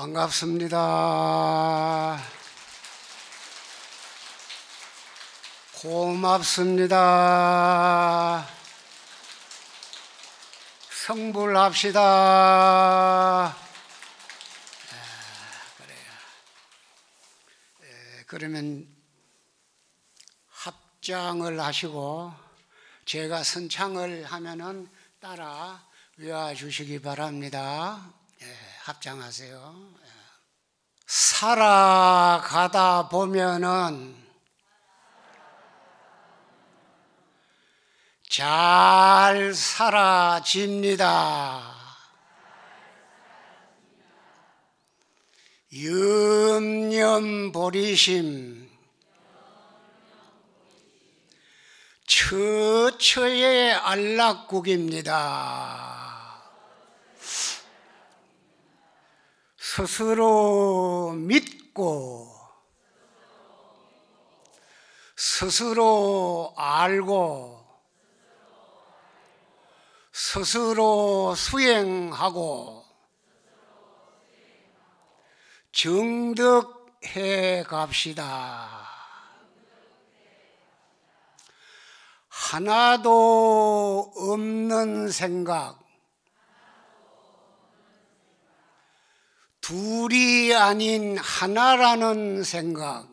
반갑습니다. 고맙습니다. 성불합시다. 아, 그래요. 에, 예, 그러면 합장을 하시고 제가 선창을 하면은 따라 외워 주시기 바랍니다. 예, 합장하세요. 살아가다 보면은 잘 살아집니다. 염염보리심 처처의 안락국입니다. 스스로 믿고 스스로 알고 스스로 수행하고 증득해 갑시다. 하나도 없는 생각, 둘이 아닌 하나라는 생각.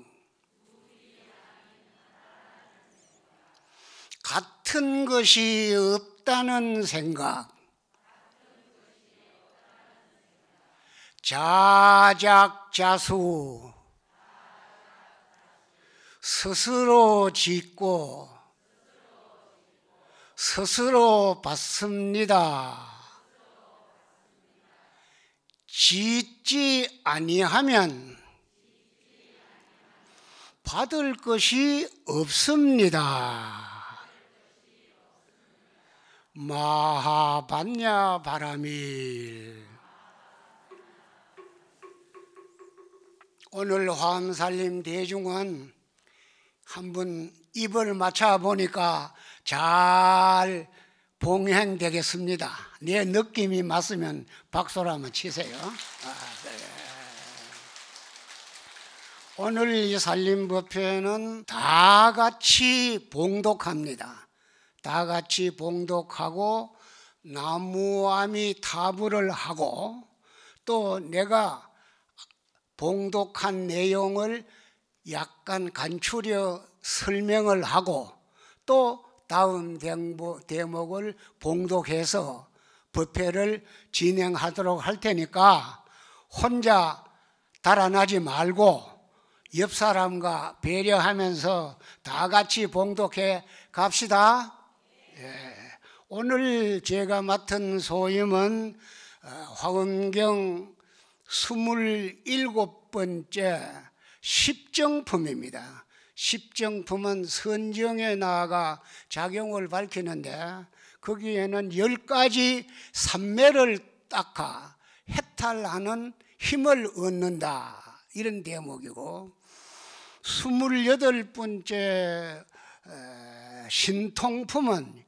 같은 것이 없다는 생각. 자작자수. 스스로 짓고, 스스로 받습니다. 짓지 아니하면 받을 것이 없습니다. 마하반냐 바람일 오늘 화암살림 대중은 한번 입을 맞춰 보니까 잘 봉행되겠습니다. 내 느낌이 맞으면 박수를 한번 치세요. 아, 네. 오늘 이 살림법회는 다 같이 봉독합니다. 다 같이 봉독하고 나무암이 타부를 하고 또 내가 봉독한 내용을 약간 간추려 설명을 하고 또 다음 대목을 봉독해서 부패를 진행하도록 할 테니까 혼자 달아나지 말고 옆 사람과 배려하면서 다 같이 봉독해 갑시다. 예. 오늘 제가 맡은 소임은 화엄경 어, 27번째 십정품입니다. 십정품은 선정에 나아가 작용을 밝히는데 거기에는 열 가지 산매를 닦아 해탈하는 힘을 얻는다 이런 대목이고 스물여덟 번째 신통품은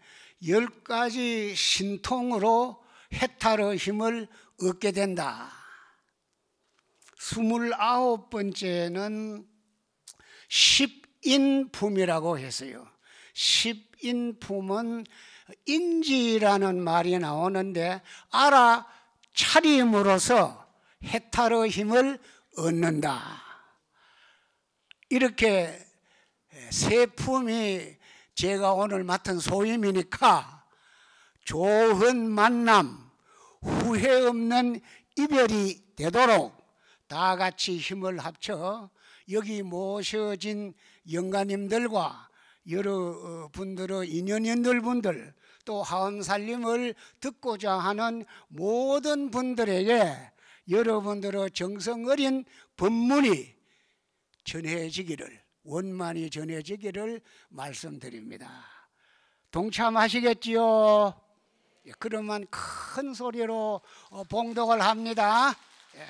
열 가지 신통으로 해탈의 힘을 얻게 된다. 스물아홉 번째는 십인품이라고 했어요. 십인품은 인지라는 말이 나오는데 알아차림으로서 해탈의 힘을 얻는다. 이렇게 세품이 제가 오늘 맡은 소임이니까 좋은 만남, 후회 없는 이별이 되도록 다 같이 힘을 합쳐 여기 모셔진 영가님들과 여러분들의 인연인들 분들 또 하은살림을 듣고자 하는 모든 분들에게 여러분들의 정성 어린 법문이 전해지기를 원만히 전해지기를 말씀드립니다. 동참하시겠지요? 예, 그러면 큰 소리로 어, 봉독을 합니다. 예.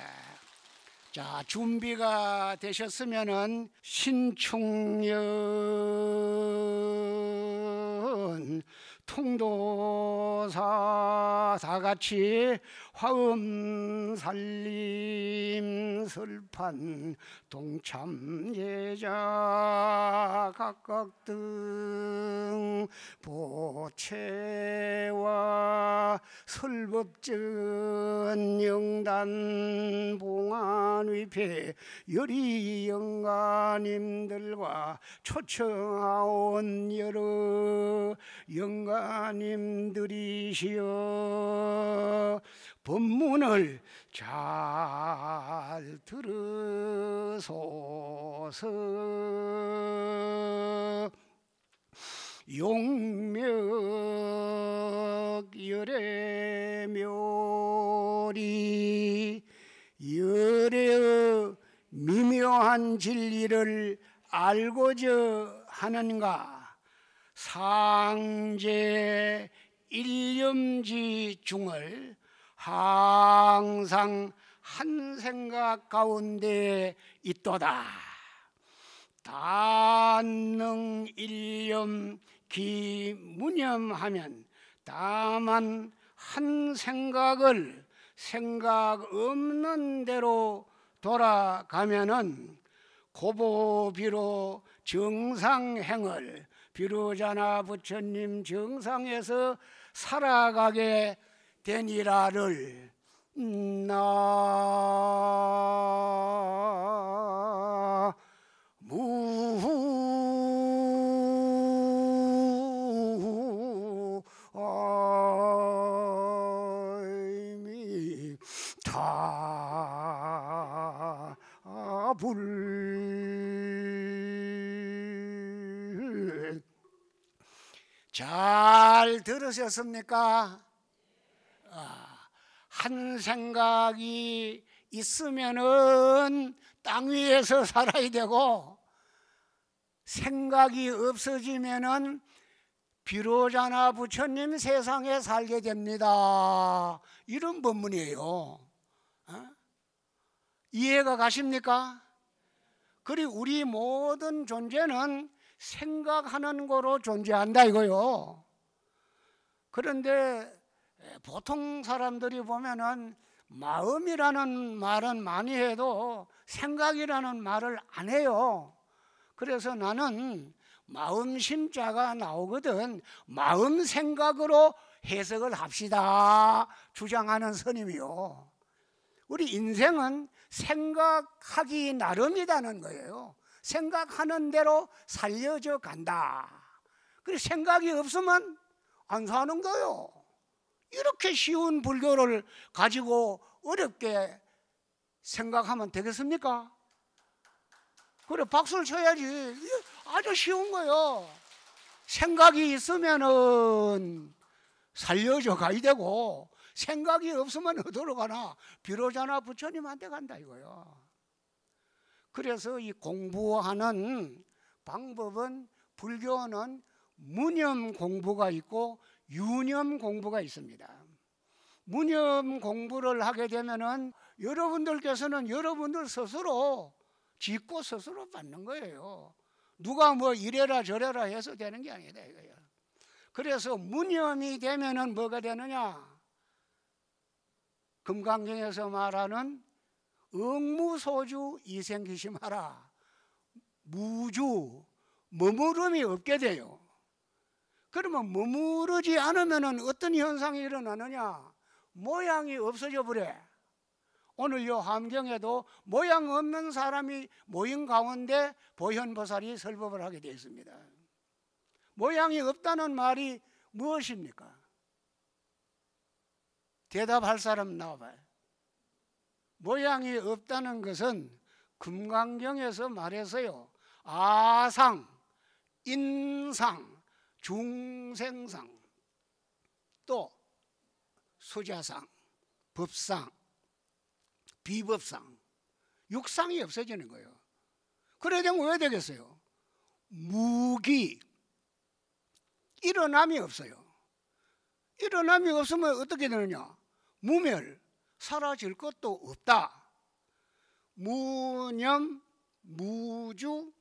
자, 준비가 되셨으면은 신충년 통도사 다같이 화음 살림 설판 동참 예자 각각 등 보채와 설법전 영단 봉안 위패 열이 영가님들과 초청하온 여러 영가 목사님들이시여 법문을 잘 들으소서 용명열의 묘리 열의 미묘한 진리를 알고자 하는가 상제 일념지 중을 항상 한 생각 가운데 있도다. 단능 일념 기무념하면 다만 한 생각을 생각 없는 대로 돌아가면은 고보비로 정상행을 비로자나 부처님 정상에서 살아가게 되니라를 나 무. 잘 들으셨습니까? 아, 한 생각이 있으면은 땅 위에서 살아야 되고 생각이 없어지면은 비로자나 부처님 세상에 살게 됩니다. 이런 법문이에요. 어? 이해가 가십니까? 그리고 우리 모든 존재는 생각하는 거로 존재한다 이거요. 그런데 보통 사람들이 보면은 마음이라는 말은 많이 해도 생각이라는 말을 안 해요. 그래서 나는 마음 심자가 나오거든 마음 생각으로 해석을 합시다 주장하는 선임이요. 우리 인생은 생각하기 나름이라는 거예요. 생각하는 대로 살려져 간다. 그리고 생각이 없으면 안 사는 거요. 이렇게 쉬운 불교를 가지고 어렵게 생각하면 되겠습니까? 그래, 박수를 쳐야지. 아주 쉬운 거요. 생각이 있으면은 살려져 가야 되고, 생각이 없으면 어디로 가나? 비로자나 부처님한테 간다 이거요. 그래서 이 공부하는 방법은 불교는 무념 공부가 있고 유념 공부가 있습니다. 무념 공부를 하게 되면은 여러분들께서는 여러분들 스스로 짓고 스스로 받는 거예요. 누가 뭐 이래라 저래라 해서 되는 게 아니다 이거예요. 그래서 무념이 되면은 뭐가 되느냐? 금강경에서 말하는 응무소주 이생기심하라 무주 머무름이 없게 돼요 그러면 머무르지 않으면 어떤 현상이 일어나느냐 모양이 없어져 버려 오늘 요 함경에도 모양 없는 사람이 모인 가운데 보현보살이 설법을 하게 되어 있습니다 모양이 없다는 말이 무엇입니까? 대답할 사람 나와봐요 모양이 없다는 것은 금강경에서 말해서요. 아상, 인상, 중생상, 또 수자상, 법상, 비법상, 육상이 없어지는 거예요. 그래야 되면 왜 되겠어요? 무기, 일어남이 없어요. 일어남이 없으면 어떻게 되느냐? 무멸, 사라질 것도 없다. 무념, 무주,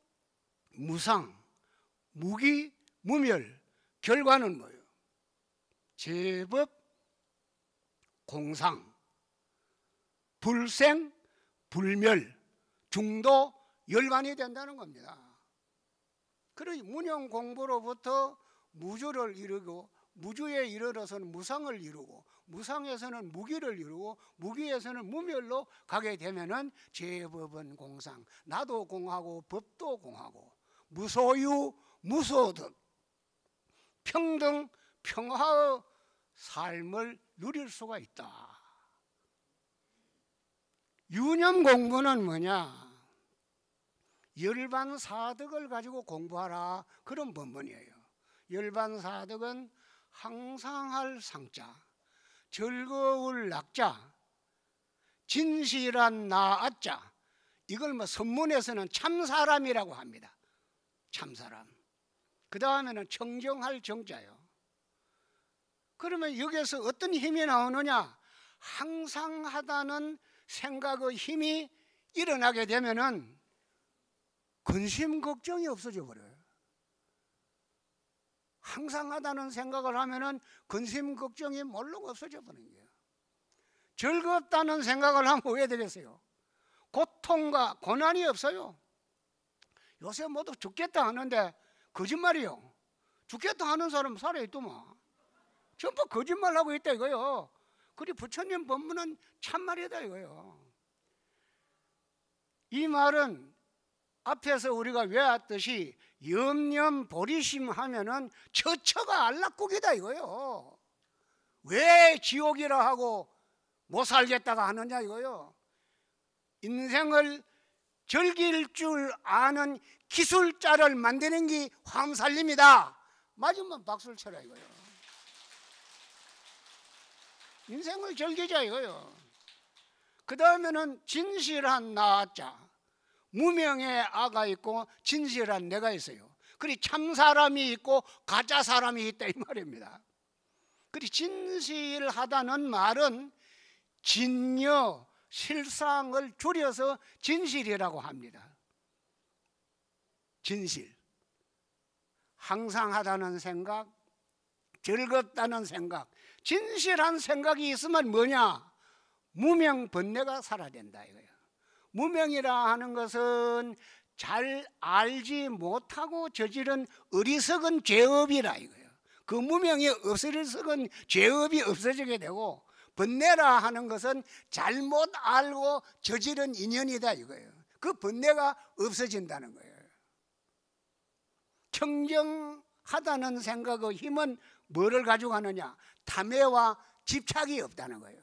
무상, 무기, 무멸. 결과는 뭐예요? 제법, 공상, 불생, 불멸, 중도, 열반이 된다는 겁니다. 그러니 문형 공부로부터 무주를 이루고 무주에 이르러서는 무상을 이루고 무상에서는 무기를 이루고 무기에서는 무멸로 가게 되면은 제법은 공상 나도 공하고 법도 공하고 무소유 무소득 평등 평화의 삶을 누릴 수가 있다. 유념 공부는 뭐냐? 열반 사득을 가지고 공부하라 그런 법문이에요. 열반 사득은 항상할 상자 즐거울 낙자 진실한 나아자 이걸 뭐 선문에서는 참사람이라고 합니다 참사람 그 다음에는 청정할 정자요 그러면 여기에서 어떤 힘이 나오느냐 항상 하다는 생각의 힘이 일어나게 되면은 근심 걱정이 없어져 버려요 항상 하다는 생각을 하면은 근심 걱정이 몰록 없어져 버리는 거예요. 즐겁다는 생각을 하면 왜 되겠어요? 고통과 고난이 없어요. 요새 모두 죽겠다 하는데 거짓말이요. 죽겠다 하는 사람 살아있더만. 전부 거짓말하고 있다 이거요. 그리 부처님 법문은 참말이다 이거요. 이 말은 앞에서 우리가 외웠듯이 염념 버리심 하면은 처처가 안락국이다 이거요. 왜 지옥이라 하고 못 살겠다가 하느냐 이거요. 인생을 즐길 줄 아는 기술자를 만드는 게황살림이다 맞으면 박수를 쳐라 이거요. 인생을 즐기자 이거요. 그 다음에는 진실한 나자. 무명의 아가 있고 진실한 내가 있어요. 그리 참 사람이 있고 가짜 사람이 있다 이 말입니다. 그리 진실하다는 말은 진여 실상을 줄여서 진실이라고 합니다. 진실. 항상 하다는 생각, 즐겁다는 생각, 진실한 생각이 있으면 뭐냐? 무명 번뇌가 사라진다 이거예요. 무명이라 하는 것은 잘 알지 못하고 저지른 어리석은 죄업이라 이거예요. 그 무명이 어리석은 죄업이 없어지게 되고 번뇌라 하는 것은 잘못 알고 저지른 인연이다 이거예요. 그 번뇌가 없어진다는 거예요. 청정하다는 생각의 힘은 뭐를 가지고 가느냐? 탐해와 집착이 없다는 거예요.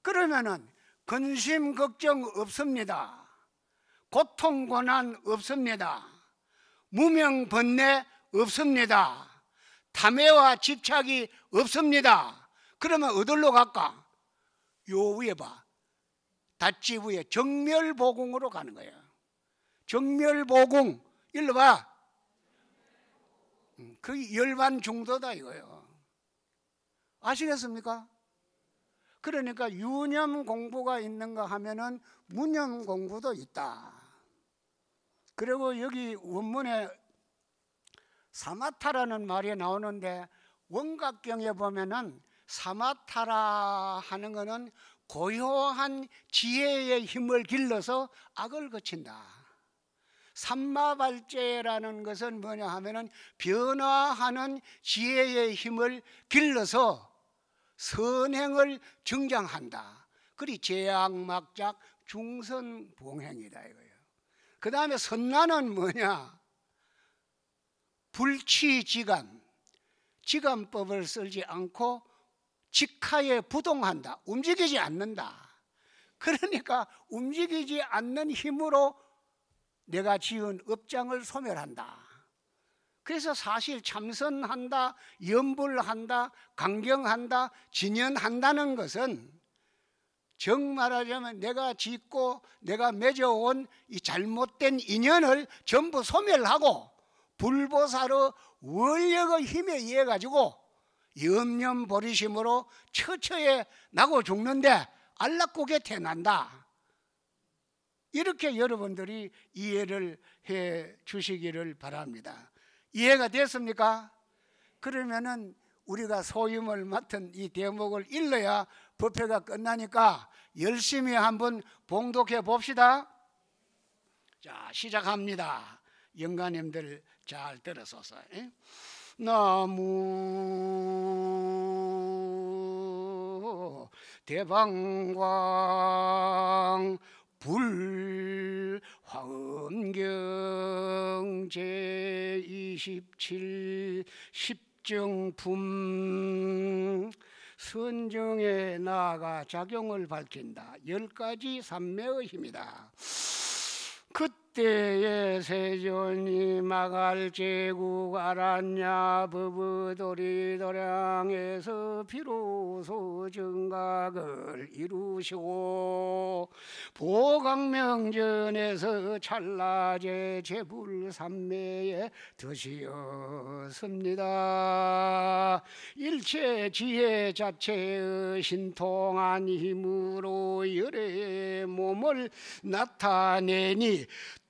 그러면은 근심 걱정 없습니다. 고통 고난 없습니다. 무명 번뇌 없습니다. 탐해와 집착이 없습니다. 그러면 어디로 갈까? 요 위에 봐. 닫지 위에 정멸보궁으로 가는 거예요. 정멸보궁 일로 봐. 그 음, 열반 중도다 이거예요. 아시겠습니까? 그러니까 유념 공부가 있는가 하면은 무념 공부도 있다. 그리고 여기 원문에 사마타라는 말이 나오는데 원각경에 보면은 사마타라 하는 것은 고요한 지혜의 힘을 길러서 악을 거친다. 삼마발제라는 것은 뭐냐 하면은 변화하는 지혜의 힘을 길러서 선행을 증장한다. 그리 제약막작 중선봉행이다 이거예요. 그 다음에 선난은 뭐냐? 불치지감. 지감법을 쓰지 않고 직하에 부동한다. 움직이지 않는다. 그러니까 움직이지 않는 힘으로 내가 지은 업장을 소멸한다. 그래서 사실 참선한다, 염불한다, 강경한다, 진연한다는 것은 정말하자면 내가 짓고 내가 맺어온 이 잘못된 인연을 전부 소멸하고 불보사로 원력의 힘에 의해 가지고 염념버리심으로 처처에 나고 죽는데 안락국에 태난다. 이렇게 여러분들이 이해를 해 주시기를 바랍니다. 이해가 됐습니까? 그러면은 우리가 소임을 맡은 이 대목을 읽어야 법회가 끝나니까 열심히 한번 봉독해 봅시다. 자, 시작합니다. 영가님들 잘 들어서서. 나무 대방광 불 화엄경 제27 십정품 선정에 나아가 작용을 밝힌다. 열 가지 삼매의 힘이다. 그 때에 세존이 마갈 제국 알았냐 부부돌이 도량에서 비로소 증각을 이루시고 보강명전에서 찰나제 제불 삼매에 드시었습니다 일체 지혜 자체의 신통한 힘으로 열의 몸을 나타내니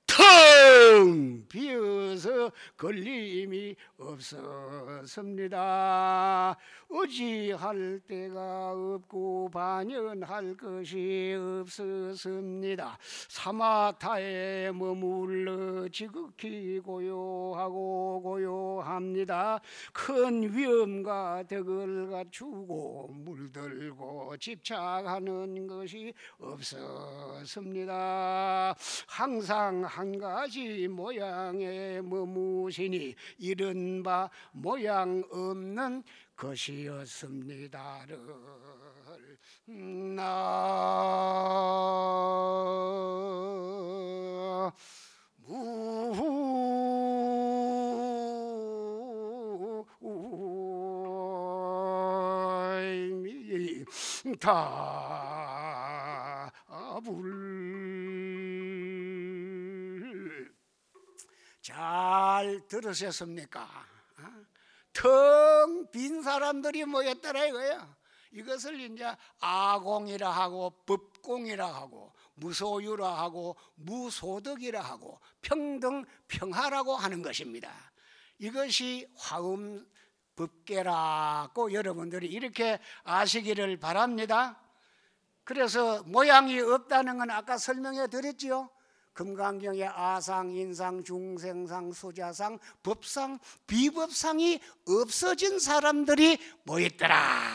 텅 비어서 걸림이 없었습니다. 의지할 데가 없고 반연할 것이 없었습니다. 사마타에 머물러 지극히 고요하고 고요합니다. 큰 위험과 덕을 갖추고 물들고 집착하는 것이 없었습니다. 항상 한 가지 모양에 머무시니 이른바 모양 없는 것이었습니다를 나 무의미 잘 들으셨습니까? 사람들이 모였더라 이거야. 이것을 이제 아공이라 하고 법공이라 하고 무소유라 하고 무소득이라 하고 평등 평화라고 하는 것입니다. 이것이 화음 법계라고 여러분들이 이렇게 아시기를 바랍니다. 그래서 모양이 없다는 건 아까 설명해 드렸지요. 금강경의 아상, 인상, 중생상, 수자상, 법상, 비법상이 없어진 사람들이 뭐 있더라?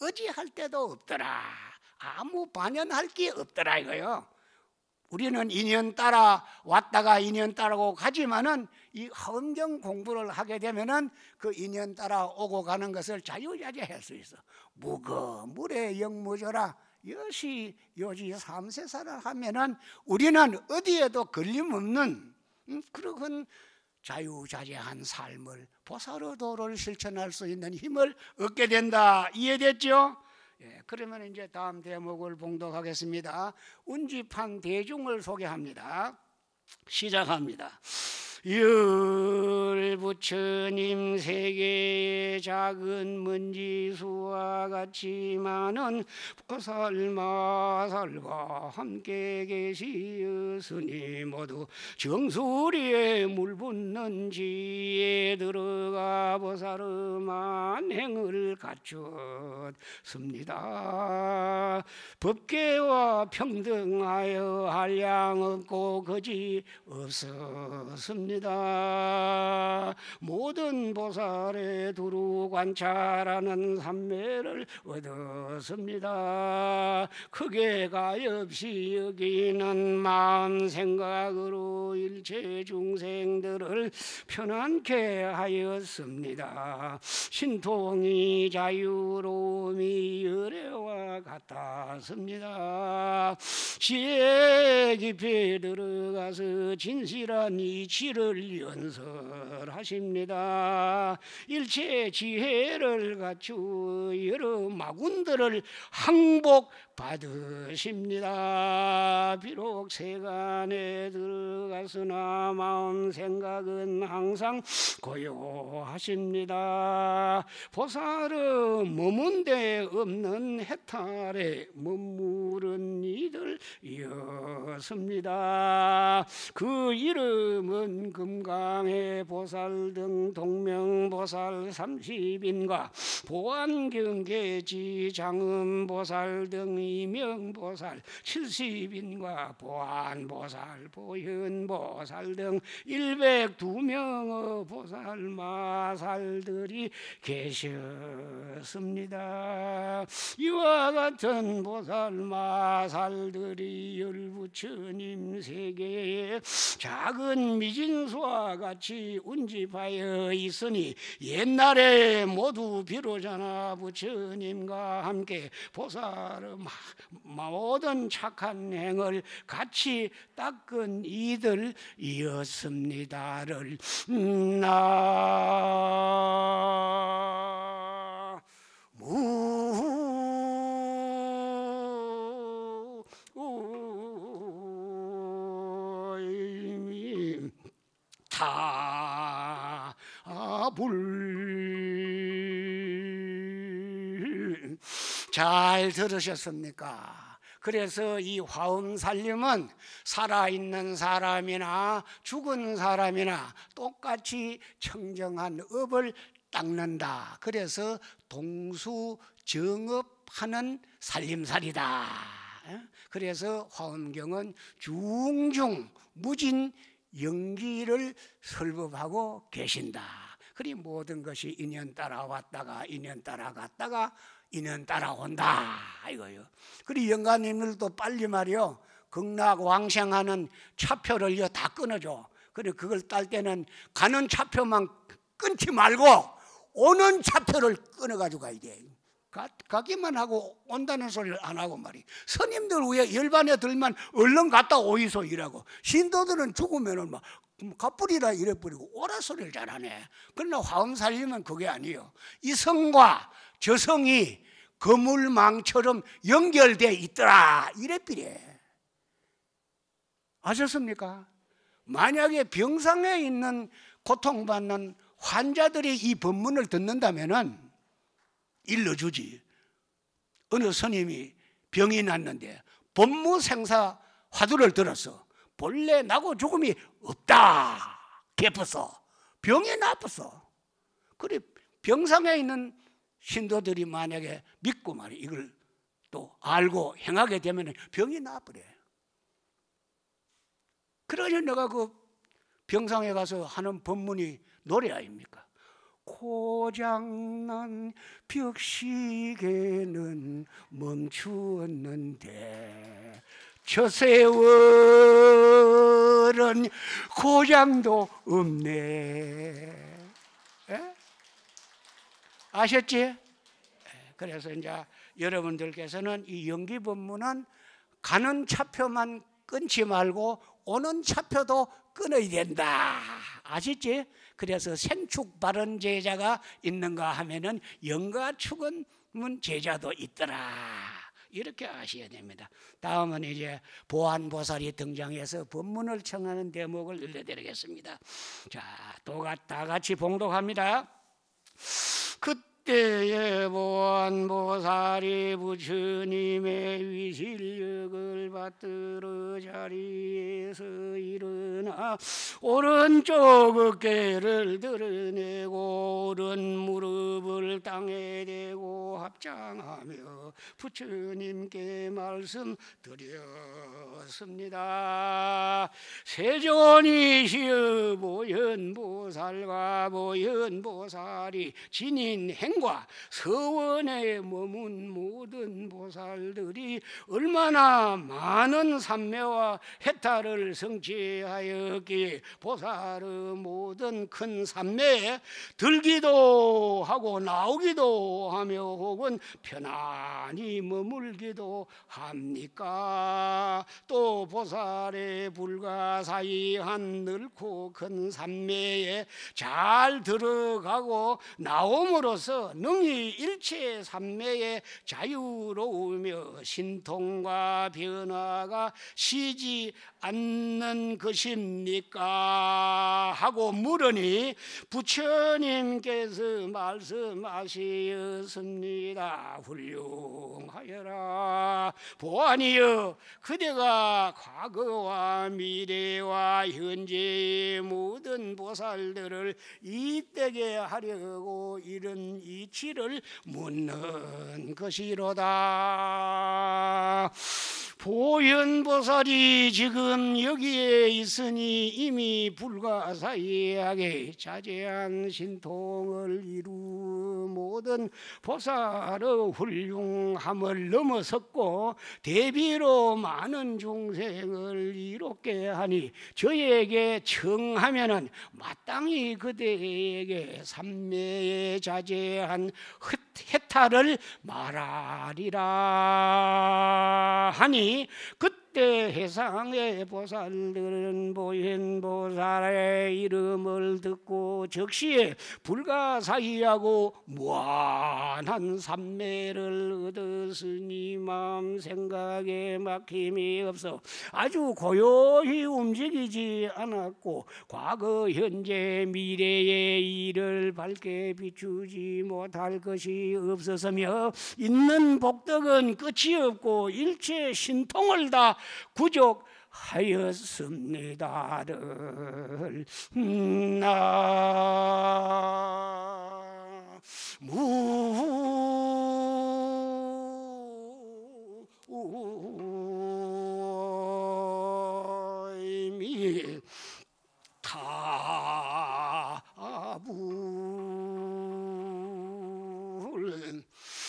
어지할 때도 없더라. 아무 반연할 게 없더라 이거요. 우리는 인연 따라 왔다가 인연 따라고 가지만은 이 헌경 공부를 하게 되면은 그 인연 따라 오고 가는 것을 자유자재할 수 있어. 무거 물에 영무져라. 이것이 요지 삼세사를 하면은 우리는 어디에도 걸림없는 음, 그런 자유자재한 삶을 보살의도를 실천할 수 있는 힘을 얻게 된다 이해됐죠? 예, 그러면 이제 다음 대목을 봉독하겠습니다. 운집한 대중을 소개합니다. 시작합니다. 열부처님 세계의 작은 먼지수와 같지만은 보살마살과 함께 계시스니 모두 정수리에 물 붓는 지에 들어가 보살음한 행을 갖췄습니다. 법계와 평등하여 한량 없고 거지 없었습니다. 합니다. 모든 보살의 두루 관찰하는 삼매를 얻었습니다. 크게 가엾이 여기는 마음 생각으로 일체 중생들을 편안케 하였습니다. 신통이 자유로움이 의뢰와 같았습니다. 지혜 깊이 들어가서 진실한 이치를 지혜를 연설하십니다. 일체 지혜를 갖추 여러 마군들을 항복 받으십니다. 비록 세간에 들어갔으나 마음 생각은 항상 고요하십니다. 보살은 머문 데 없는 해탈에 머무른 이들이었습니다. 그 이름은 금강해 보살 등 동명보살 30인과 보안경계지 장음보살 등 이명보살 70인과 보안보살 보현보살 등 102명의 보살 마살들이 계셨습니다. 이와 같은 보살 마살들이 열부처님 세계에 작은 미진 원수와 같이 운집하여 있으니 옛날에 모두 비로자나 부처님과 함께 보살의 모든 착한 행을 같이 닦은 이들이었습니다를 음, 나. 무 불. 잘 들으셨습니까? 그래서 이 화음 살림은 살아있는 사람이나 죽은 사람이나 똑같이 청정한 업을 닦는다. 그래서 동수 정업하는 살림살이다. 예? 그래서 화엄경은 중중 무진 연기를 설법하고 계신다. 그리 모든 것이 인연 따라왔다가 인연 따라갔다가 인연 따라온다 이거요. 그리 영가님들도 빨리 말이요 극락 왕생하는 차표를요 다 끊어줘. 그리 그걸 딸 때는 가는 차표만 끊지 말고 오는 차표를 끊어가지고 가야 돼. 가, 가기만 하고 온다는 소리를 안 하고 말이 스님들 위에 열반에 들면 얼른 갔다 오이소 이라고 신도들은 죽으면막 갑불이라 이래버리고 오라 소리를 잘하네 그러나 화음 살리면 그게 아니요이 성과 저 성이 거물망처럼 연결돼 있더라 이래삐래 아셨습니까? 만약에 병상에 있는 고통받는 환자들이 이 법문을 듣는다면은 일러주지. 어느 스님이 병이 났는데 법무생사 화두를 들어서 본래 나고 죽음이 없다. 개퍼서 병이 나빠서. 그래 병상에 있는 신도들이 만약에 믿고 말이 이걸 또 알고 행하게 되면 병이 나버려. 그러니 내가 그 병상에 가서 하는 법문이 노래 아닙니까? 고장난 벽시계는 멈추었는데 저 세월은 고장도 없네. 에? 아셨지? 그래서 이제 여러분들께서는 이 연기 법문은 가는 차표만 끊지 말고 오는 차표도 끊어야 된다. 아시지? 그래서 생축 바른 제자가 있는가 하면은 영가 축은 제자도 있더라. 이렇게 아셔야 됩니다. 다음은 이제 보안보살이 등장해서 법문을 청하는 대목을 늘려드리겠습니다. 자, 또다 같이 봉독합니다. 그 때에 보안보살이 부처님의 위실력을 받들어 자리에서 일어나 오른쪽 어깨를 드러내고 오른 무릎을 땅에 대고 합장하며 부처님께 말씀드렸습니다 세존이시여 보현보살과 보현보살이 진인 행 고생과 서원에 머문 모든 보살들이 얼마나 많은 삼매와 해탈을 성취하였기에 보살의 모든 큰 삼매에 들기도 하고 나오기도 하며 혹은 편안히 머물기도 합니까? 또 보살의 불가사의한 늙고 큰 삼매에 잘 들어가고 나옴으로써 능히 일체 삼매의 자유로우며 신통과 변화가 시지 않는 것입니까? 하고 물으니 부처님께서 말씀하시습니다 훌륭하여라. 보아니여 그대가 과거와 미래와 현재의 모든 보살들을 이때게 하려고 이런 이치를 묻는 것이로다. 보현보살이 지금 여기에 있으니 이미 불가사의하게 자제한 신통을 이루 모든 보살의 훌륭함을 넘어섰고 대비로 많은 중생을 이롭게 하니 저에게 청하면은 마땅히 그대에게 삼매에 자제한 흩해탈을 말하리라 하니 그 그때 해상의 보살들은 보현보살의 이름을 듣고 즉시 불가사의하고 무한한 삼매를 얻었으니 마음 생각에 막힘이 없어 아주 고요히 움직이지 않았고 과거 현재 미래의 일을 밝게 비추지 못할 것이 없어서며 있는 복덕은 끝이 없고 일체 신통을 다 구족하였습니다를 나 음, 아. 무미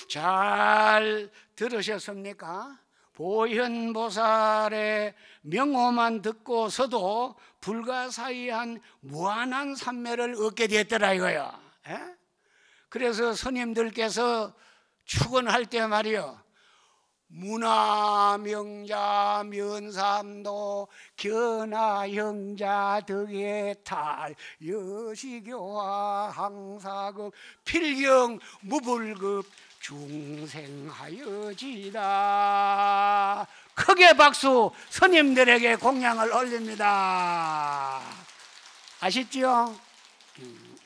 타잘 들으셨습니까? 보현보살의 명호만 듣고서도 불가사의한 무한한 산매를 얻게 되었더라 이거야. 에? 그래서 스님들께서 축원할 때 말이요. 문화 명자 면삼도 견화 형자 덕에 탈 여시교화 항사극 필경 무불급 중생하여지다. 크게 박수 스님들에게 공양을 올립니다. 아셨지 음,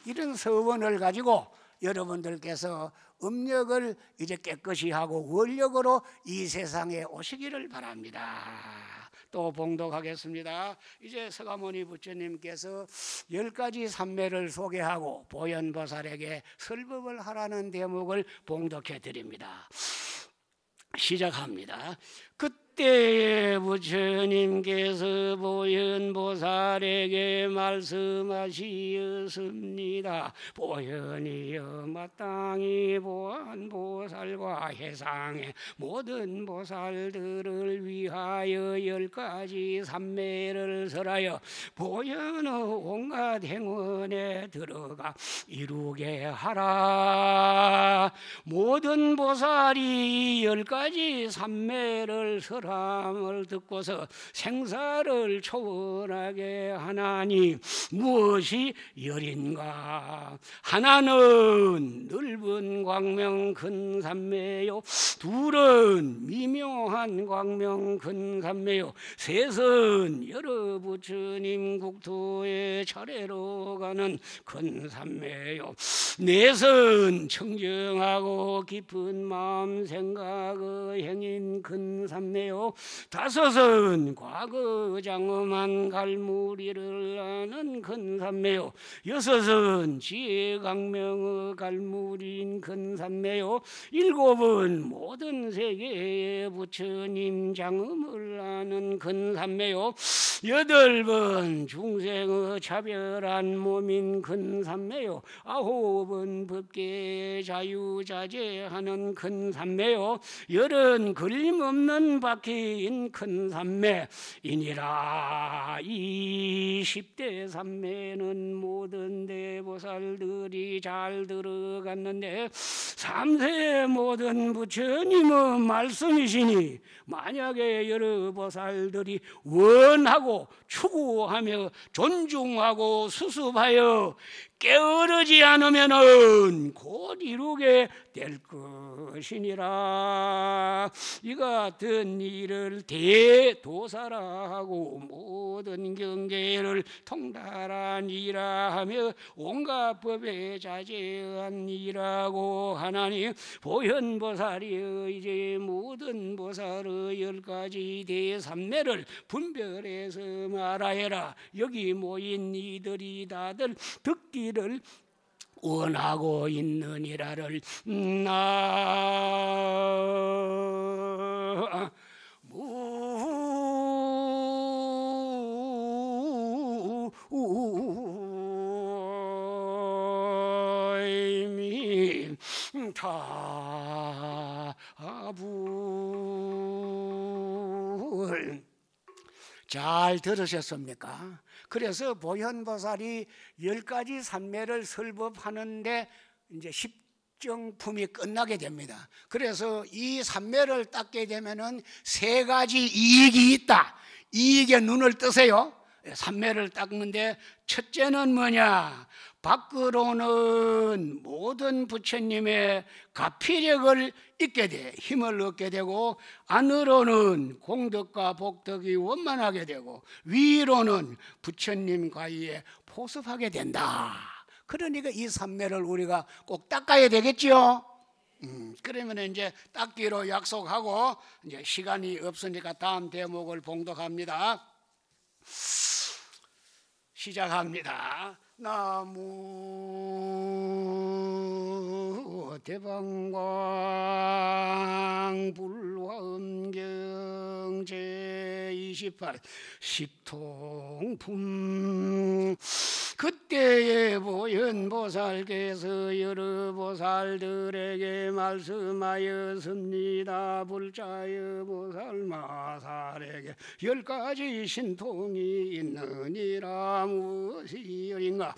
이런 서원을 가지고 여러분들께서 음력을 이제 깨끗이 하고 원력으로 이 세상에 오시기를 바랍니다. 또 봉독하겠습니다. 이제 서가모니 부처님께서 열 가지 삼매를 소개하고 보현보살에게 설법을 하라는 대목을 봉독해 드립니다. 시작합니다. 그때 부처님께서 보현보살에게 말씀하시었습니다. 보현이여 마땅히 보안보살과 해상의 모든 보살들을 위하여 열 가지 삼매를 설하여 보현의 온갖 행원에 들어가 이루게 하라. 모든 보살이 열 가지 삼매를 설하 초월함을 듣고서 생사를 초월하게 하나니 무엇이 여린가 하나는 넓은 광명 큰 산매요 둘은 미묘한 광명 큰 산매요 셋은 여러 부처님 국토의 차례로 가는 큰 산매요 넷은 청정하고 깊은 마음 생각의 행인 큰 산매요 보세 다섯은 과거 장엄한 갈무리를 아는 근산매요. 여섯은 지혜 강명의 갈무리인 근산매요. 일곱은 모든 세계의 부처님 장엄을 아는 근산매요. 여덟은 중생의 차별한 몸인 근산매요. 아홉은 법계 자유자재하는 근산매요. 열은 그림없는 밖에 박힌 큰 산매 이니라 이십대 산매는 모든 대보살들이 잘 들어갔는데 삼세 모든 부처님의 말씀이시니 만약에 여러 보살들이 원하고 추구하며 존중하고 수습하여 깨으르지 않으면은 곧 이루게 될 것이니라. 이 같은 일을 대도사라 하고 모든 경계를 통달한 이라 하며 온갖 법에 자제한 이라고 하나니 보현보살이 이제 모든 보살의 열 가지 대삼매를 분별해서 말하여라. 여기 모인 이들이 다들 듣기 되기를 원하고 있느니라를 나 타불 잘 들으셨습니까? 그래서 보현보살이 열 가지 산매를 설법하는데 이제 십정품이 끝나게 됩니다. 그래서 이 산매를 닦게 되면은 세 가지 이익이 있다. 이익에 눈을 뜨세요. 예, 산매를 닦는데 첫째는 뭐냐? 밖으로는 모든 부처님의 가피력을 잊게 돼 힘을 얻게 되고 안으로는 공덕과 복덕이 원만하게 되고 위로는 부처님 과위에 포섭하게 된다. 그러니까 이 삼매를 우리가 꼭 닦아야 되겠지요. 음, 그러면 이제 닦기로 약속하고 이제 시간이 없으니까 다음 대목을 봉독합니다. 시작합니다. 나무 대방광 불화음경 제28 식통품 그때에 보현보살께서 여러 보살들에게 말씀하였습니다. 불자여 보살마살에게 열 가지 신통이 있느니라 무엇이 여인가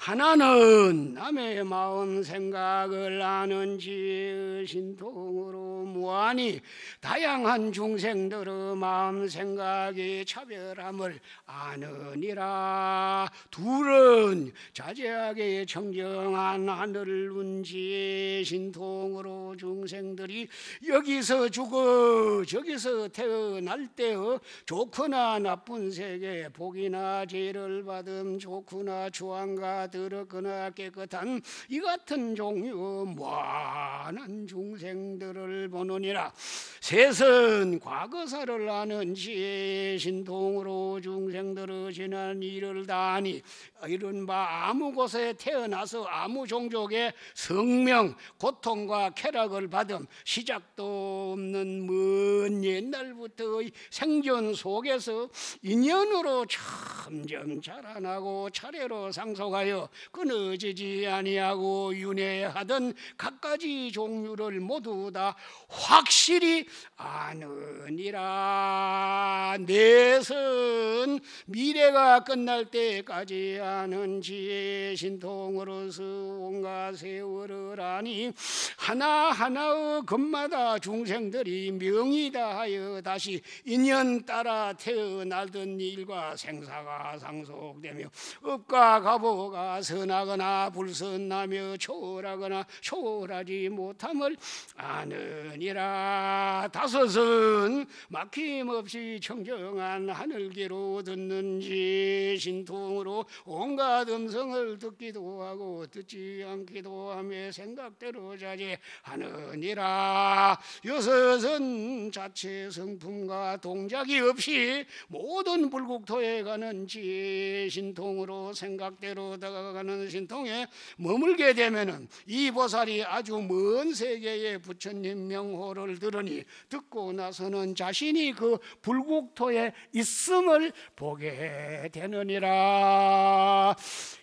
하나는 남의 마음 생각을 아는 지으신 통으로 무한히 다양한 중생들의 마음 생각이 차별함을 아느니라 둘은 자제하게 청정한 하늘을 운지신 통으로 중생들이 여기서 죽어 저기서 태어날 때의 좋거나 나쁜 세계 복이나 죄를 받음 좋거나 주앙과 더럽거나 깨끗한 이 같은 종류 무한한 중생들을 보느니라 셋은 과거사를 아는 지혜 신통으로 중생들의 지난 일을 다하니 이른바 아무 곳에 태어나서 아무 종족의 성명, 고통과 쾌락을 받음 시작도 없는 먼옛날부터 생존 속에서 인연으로 점점 자라나고 차례로 상속하여 끊어지지 그 아니하고 윤회하던 갖가지 종류를 모두 다 확실히 아느니라 내선 미래가 끝날 때까지 아는 지혜의 신통으로서 온갖 세월을 아니 하나하나의 것마다 중생들이 명이다 하여 다시 인연 따라 태어나던 일과 생사가 상속되며 업과 가보가 선하거나 불선하며 초월하거나 초월하지 못함을 아느니라 다섯은 막힘없이 청정한 하늘계로 듣는지 신통으로 온갖 음성을 듣기도 하고 듣지 않기도 하며 생각대로 자제하느니라 여섯은 자체 성품과 동작이 없이 모든 불국토에 가는 지 신통으로 생각대로다가 살아가는 신통에 머물게 되면은 이 보살이 아주 먼 세계의 부처님 명호를 들으니 듣고 나서는 자신이 그 불국토에 있음을 보게 되느니라.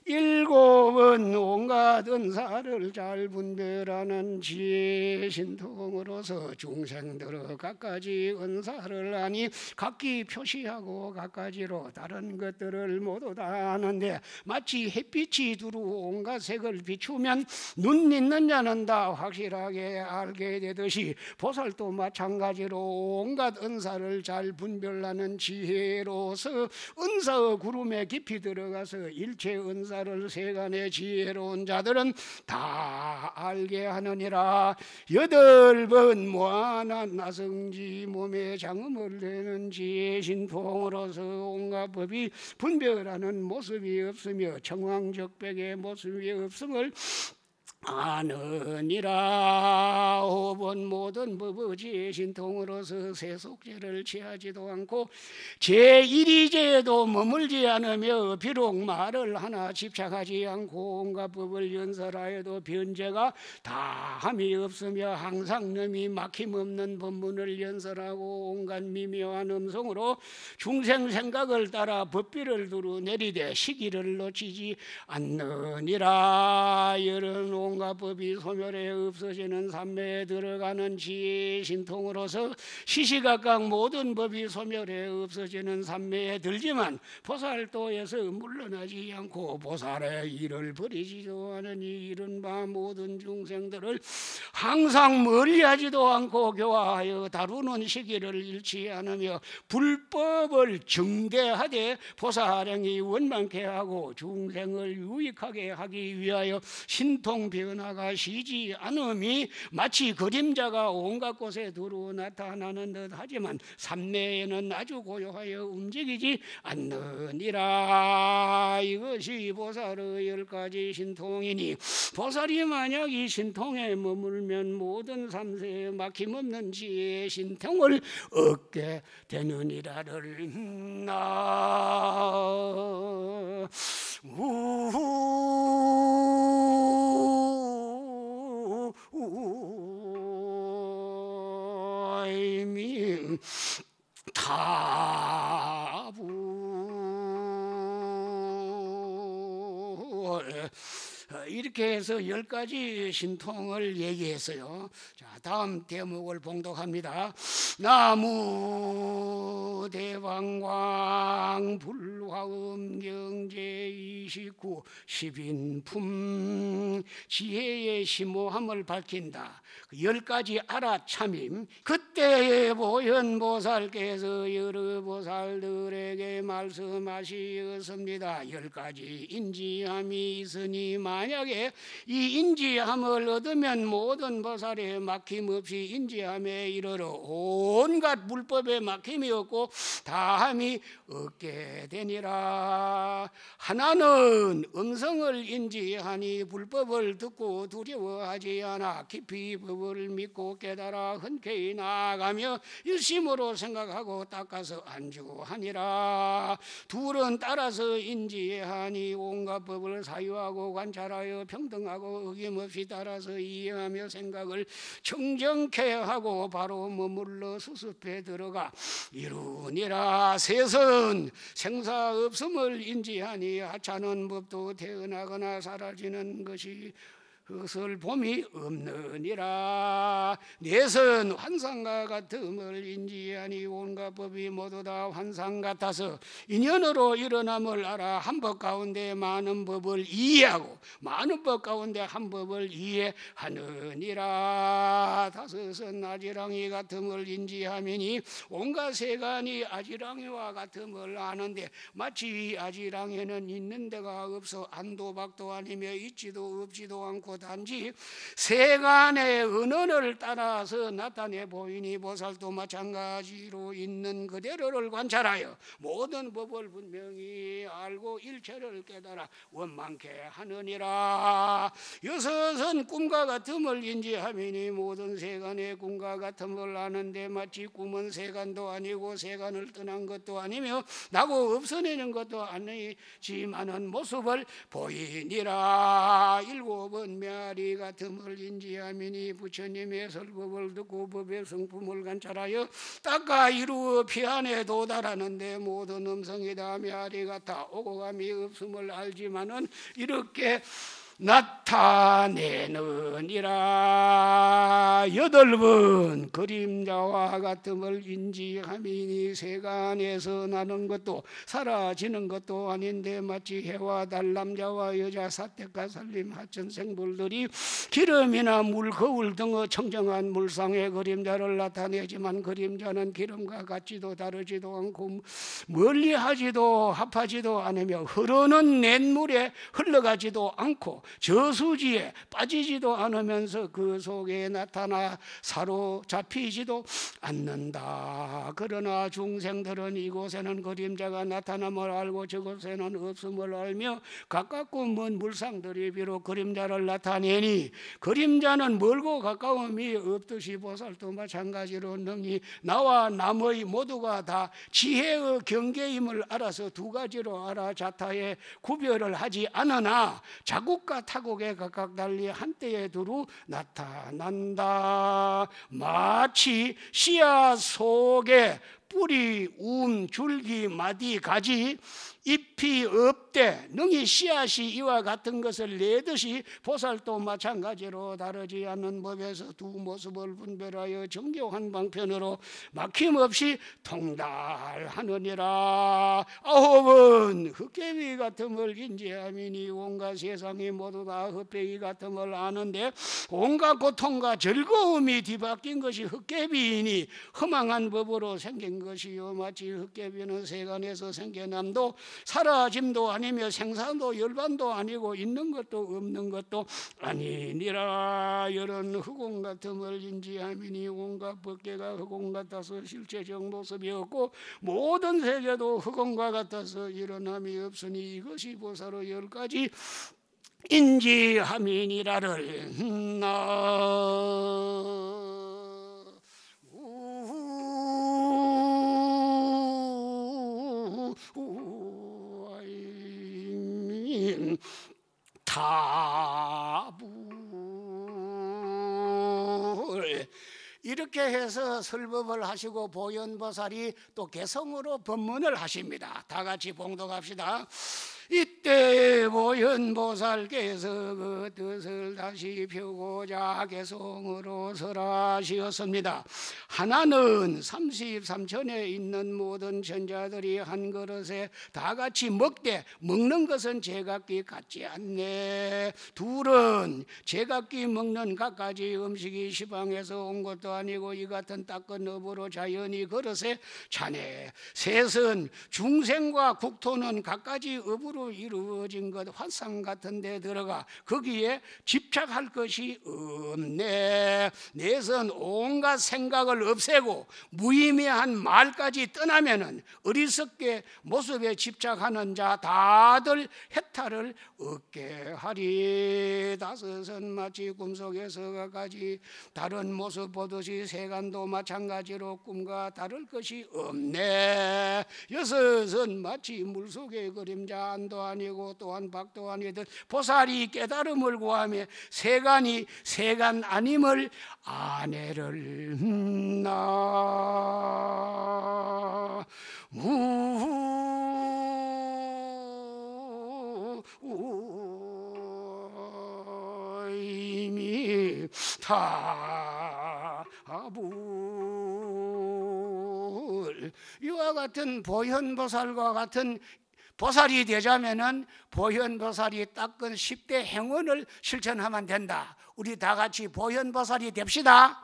일곱은 온갖 은사를 잘 분별하는 지혜의 신통으로서 중생들의 각가지 은사를 아니 각기 표시하고 각가지로 다른 것들을 모두 다 아는데 마치 햇빛이 두루 온갖 색을 비추면 눈 있는 자는 다 확실하게 알게 되듯이 보살도 마찬가지로 온갖 은사를 잘 분별하는 지혜로서 은사의 구름에 깊이 들어가서 일체 은사 역사 세간의 지혜로운 자들은 다 알게 하느니라 여덟 번 모아난 나성지 몸에 장음을 내는 지혜 신통으로서 온갖 법이 분별하는 모습이 없으며 청황적백의 모습이 없음을 아느니라 오번 모든 법의 신통으로서 세속죄를 취하지도 않고 제1위죄에도 머물지 않으며 비록 말을 하나 집착하지 않고 온갖 법을 연설하여도 변제가 다함이 없으며 항상 넘이 막힘없는 법문을 연설하고 온갖 미묘한 음성으로 중생 생각을 따라 법비를 두루 내리되 시기를 놓치지 않느니라 여러 농 정과 법이 소멸해 없어지는 삼매에 들어가는 지혜의 신통으로서 시시각각 모든 법이 소멸해 없어지는 삼매에 들지만 보살도에서 물러나지 않고 보살의 일을 버리지 도 않으니 이른바 모든 중생들을 항상 멀리하지도 않고 교화하여 다루는 시기를 잃지 않으며 불법을 증대하되 보살행이 원만케 하고 중생을 유익하게 하기 위하여 신통 변화가시지 않음이 마치 그림자가 온갖 곳에 두루 나타나는 듯 하지만 삼매에는 아주 고요하여 움직이지 않느니라 이것이 보살의 열 가지 신통이니 보살이 만약 이 신통에 머물면 모든 삼세에 막힘없는 지혜의 신통을 얻게 되느니라를 나 우후 우미 다 이렇게 해서 열 가지 신통을 얘기했어요. 자, 다음 대목을 봉독합니다. 나무 대왕광 불화음 경제 29 십인품 지혜의 심오함을 밝힌다. 그 열 가지 알아차임. 그때 보현보살께서 여러 보살들에게 말씀하시었습니다. 열 가지 인지함이 있으니 만약 신약에 이 인지함을 얻으면 모든 보살에 막힘없이 인지함에 이르러 온갖 불법에 막힘이 없고 다함이 얻게 되니라 하나는 음성을 인지하니 불법을 듣고 두려워하지 않아 깊이 법을 믿고 깨달아 흔쾌히 나아가며 일심으로 생각하고 닦아서 안주하니라 둘은 따라서 인지하니 온갖 법을 사유하고 관찰하여 하여 평등하고 의김없이 따라서 이해하며 생각을 청정케 하고 바로 머물러 수습해 들어가 이루니라 셋은 생사 없음을 인지하니 하찮은 법도 태어나거나 사라지는 것이 그것을 봄이 없느니라 넷은 환상과 같음을 인지하니 온갖 법이 모두 다 환상 같아서 인연으로 일어남을 알아 한 법 가운데 많은 법을 이해하고 많은 법 가운데 한 법을 이해하느니라 다섯은 아지랑이 같음을 인지하니 온갖 세간이 아지랑이와 같음을 아는데 마치 아지랑이는 있는 데가 없어 안도 박도 아니며 있지도 없지도 않고 단지 세간의 은원을 따라서 나타내 보이니 보살도 마찬가지로 있는 그대로를 관찰하여 모든 법을 분명히 알고 일체를 깨달아 원망케 하느니라 여섯은 꿈과 같음을 인지하미니 모든 세간의 꿈과 같음을 아는데 마치 꿈은 세간도 아니고 세간을 떠난 것도 아니며 나고 없어내는 것도 아니지만은 모습을 보이니라 일곱은 메아리 가음을 인지하미니 부처님의 설법을 듣고 법의 성품을 관찰하여 딱가 이루어 피안에 도달하는데 모든 음성이다 메아리 가다 오고감이 없음을 알지만은 이렇게 나타내느니라 여덟 번 그림자와 같음을 인지함이니 세간에서 나는 것도 사라지는 것도 아닌데 마치 해와 달 남자와 여자 사택과 살림 하천 생물들이 기름이나 물 거울 등의 청정한 물상의 그림자를 나타내지만 그림자는 기름과 같지도 다르지도 않고 멀리하지도 합하지도 않으며 흐르는 냇물에 흘러가지도 않고 저수지에 빠지지도 않으면서 그 속에 나타나 사로잡히지도 않는다. 그러나 중생들은 이곳에는 그림자가 나타남을 알고 저곳에는 없음을 알며 가깝고 먼 물상들이 비록 그림자를 나타내니 그림자는 멀고 가까움이 없듯이 보살도 마찬가지로 능히 나와 남의 모두가 다 지혜의 경계임을 알아서 두 가지로 알아 자타의 구별을 하지 않으나 자국과 타곡에 각각 달리 한때에 두루 나타난다. 마치 씨앗 속에 뿌리, 움, 줄기, 마디, 가지, 잎이 없대 능히 씨앗이 이와 같은 것을 내듯이 보살도 마찬가지로 다르지 않는 법에서 두 모습을 분별하여 정교한 방편으로 막힘없이 통달하느니라 아홉은 흑개비 같음을 인지함이니 온갖 세상이 모두 다 흑배기 같음을 아는데 온갖 고통과 즐거움이 뒤바뀐 것이 흑개비이니 허망한 법으로 생긴 생 것이요 마치 흙개 비는 세간에서 생겨남도 사라짐도 아니며 생산도 열반도 아니고 있는 것도 없는 것도 아니니라 이런 흑공 같음을 인지함이니 온갖 벗개가 흑공 같아서 실체적 모습이 없고 모든 세계도 흑공과 같아서 일어남이 없으니 이것이 보사로 열 가지 인지함이니라를 나 사불 이렇게 해서 설법을 하시고 보현보살이 또 개성으로 법문을 하십니다. 다 같이 봉독합시다. 이때 보현보살께서 뭐 그 뜻을 다시 펴고자 개송으로 설하시었습니다. 하나는 33천에 있는 모든 천자들이 한 그릇에 다 같이 먹되 먹는 것은 제각기 같지 않네. 둘은 제각기 먹는 각가지 음식이 시방에서 온 것도 아니고 이 같은 따끈 업으로 자연히 그릇에 자네. 셋은 중생과 국토는 각가지 업으로 빛로 이루어진 것 환상 같은 데 들어가 거기에 집착할 것이 없네 내선 온갖 생각을 없애고 무의미한 말까지 떠나면은 어리석게 모습에 집착하는 자 다들 해탈을 얻게 하리 다섯은 마치 꿈속에서까지 다른 모습 보듯이 세간도 마찬가지로 꿈과 다를 것이 없네 여섯은 마치 물속의 그림자 산도 아니고 또한 박도 아니거든 보살이 깨달음을 구하며 세간이 세간 아님을 아내를 나 이미 타불 이와 같은 보현보살과 같은 보살이 되자면은 보현보살이 닦은 10대 행운을 실천하면 된다. 우리 다 같이 보현보살이 됩시다.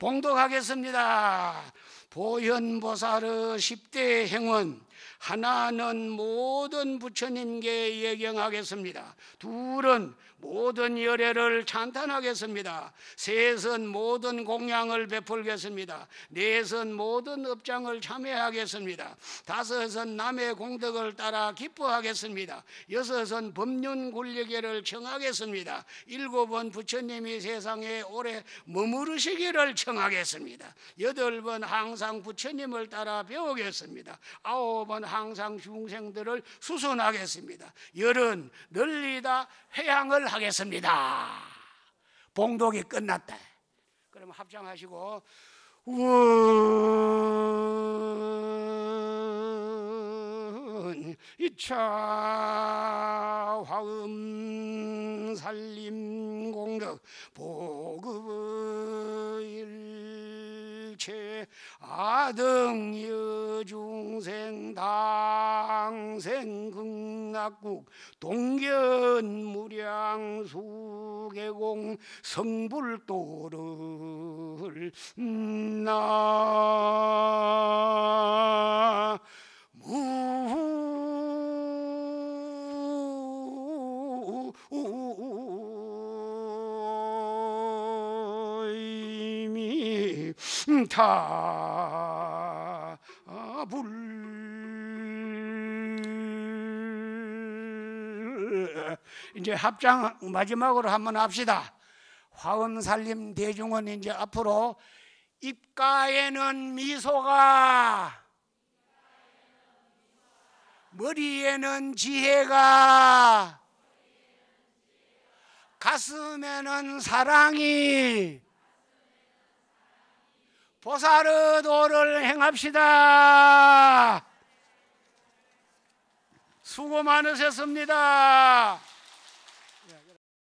봉독하겠습니다. 보현보살의 10대 행운. 하나는 모든 부처님께 예경하겠습니다. 둘은 모든 열애를 찬탄하겠습니다. 셋은 모든 공양을 베풀겠습니다. 넷은 모든 업장을 참회하겠습니다. 다섯은 남의 공덕을 따라 기뻐하겠습니다. 여섯은 법륜 굴리계를 청하겠습니다. 일곱은 부처님이 세상에 오래 머무르시기를 청하겠습니다. 여덟 번 항상 부처님을 따라 배우겠습니다. 아홉은 항상 중생들을 수순하겠습니다. 열은 널리다 회향을 하겠습니다. 봉독이 끝났다. 그러면 합장하시고 원 이차 화음 살림 공덕 보급의 일 아등여 중생 당생 낙국 동견 무량 수계공 성불도를 나 무. 타. 음, 이제 합장 마지막으로 한번 합시다. 화음살림 대중은 이제 앞으로 입가에는 미소가 머리에는 지혜가 가슴에는 사랑이 보살의 도를 행합시다. 수고 많으셨습니다.